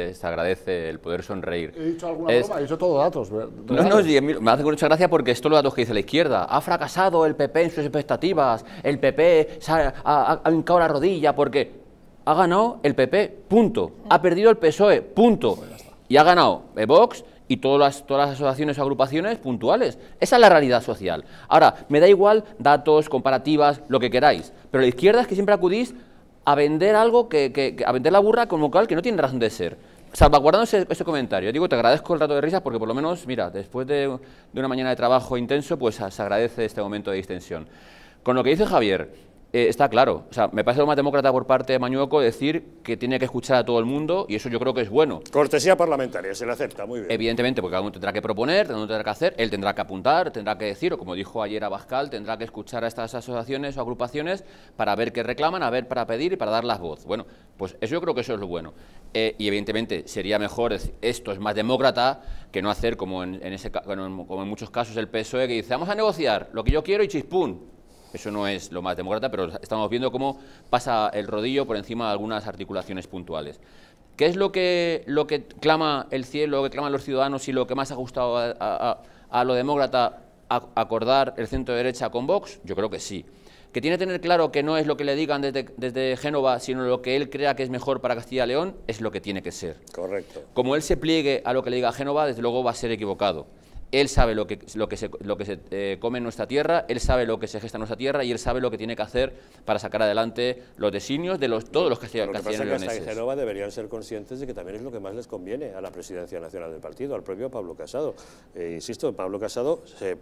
se agradece el poder sonreír. He dicho alguna he hecho todo datos. No, no, me hace mucha gracia porque esto los datos que dice la izquierda. Ha fracasado el PP en sus expectativas, el PP se ha, hincado la rodilla porque ha ganado el PP, punto. Ha perdido el PSOE, punto. Pues y ha ganado Vox y todas las, todas las asociaciones o agrupaciones puntuales. Esa es la realidad social. Ahora, me da igual datos, comparativas, lo que queráis, pero la izquierda es que siempre acudís a vender algo que, a vender la burra como cual que no tiene razón de ser. Salvaguardando ese, comentario, digo, te agradezco el rato de risas porque por lo menos, mira, después de, de una mañana de trabajo intenso, pues ah, se agradece este momento de distensión. Con lo que dice Javier, eh, está claro. O sea, me parece lo más demócrata por parte de Mañueco decir que tiene que escuchar a todo el mundo y eso yo creo que es bueno. Cortesía parlamentaria, se le acepta, muy bien. Evidentemente, porque cada uno tendrá que proponer, tendrá que hacer, él tendrá que apuntar, tendrá que decir, o como dijo ayer Abascal, tendrá que escuchar a estas asociaciones o agrupaciones para ver qué reclaman, a ver para pedir y para dar las voz. Bueno, pues eso yo creo que eso es lo bueno. Eh, y evidentemente sería mejor, esto es más demócrata que no hacer como en, ese, como en muchos casos el PSOE que dice, vamos a negociar lo que yo quiero y chispún. Eso no es lo más demócrata, pero estamos viendo cómo pasa el rodillo por encima de algunas articulaciones puntuales. ¿Qué es lo que, lo que clama el cielo, lo que claman los ciudadanos y lo que más ha gustado a, lo demócrata acordar el centro derecha con Vox? Yo creo que sí. ¿Que tiene que tener claro que no es lo que le digan desde, desde Génova, sino lo que él crea que es mejor para Castilla y León? Es lo que tiene que ser. Correcto. Como él se pliegue a lo que le diga Génova, desde luego va a ser equivocado. Él sabe lo que, lo que se, lo que se eh, come en nuestra tierra, Él sabe lo que se gesta en nuestra tierra y Él sabe lo que tiene que hacer para sacar adelante los designios de los, todos los castellanos. Lo que pasa es que Genova deberían ser conscientes de que también es lo que más les conviene a la presidencia nacional del partido, al propio Pablo Casado. Eh, insisto, Pablo Casado se